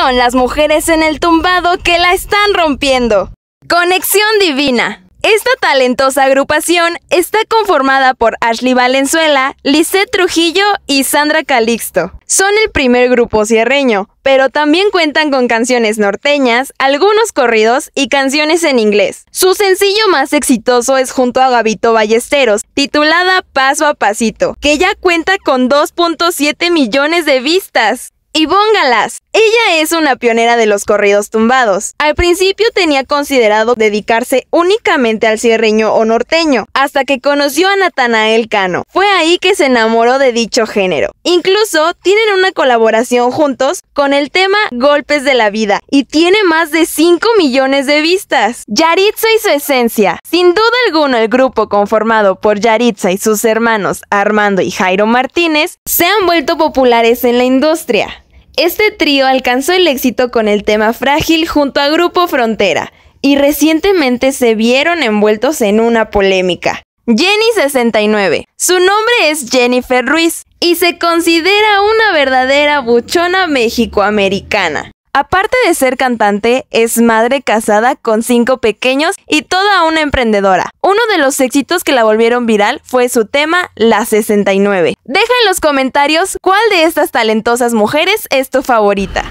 son las mujeres en el tumbado que la están rompiendo. Conexión Divina. Esta talentosa agrupación está conformada por Ashley Valenzuela, Lisette Trujillo y Sandra Calixto. Son el primer grupo sierreño, pero también cuentan con canciones norteñas, algunos corridos y canciones en inglés. Su sencillo más exitoso es junto a Gabito Ballesteros, titulada Paso a Pasito, que ya cuenta con 2.7 millones de vistas. Y bóngalas, Ella es una pionera de los corridos tumbados. Al principio tenía considerado dedicarse únicamente al cierreño o norteño, hasta que conoció a Natanael Cano. Fue ahí que se enamoró de dicho género. Incluso tienen una colaboración juntos con el tema Golpes de la Vida y tiene más de 5 millones de vistas. Yaritza y su esencia. Sin duda alguna el grupo conformado por Yaritza y sus hermanos Armando y Jairo Martínez se han vuelto populares en la industria. Este trío alcanzó el éxito con el tema Frágil junto a Grupo Frontera y recientemente se vieron envueltos en una polémica. Jenny69. Su nombre es Jennifer Ruiz y se considera una verdadera buchona mexicoamericana. Aparte de ser cantante, es madre casada con cinco pequeños y toda una emprendedora. Uno de los éxitos que la volvieron viral fue su tema La 69. Deja en los comentarios cuál de estas talentosas mujeres es tu favorita.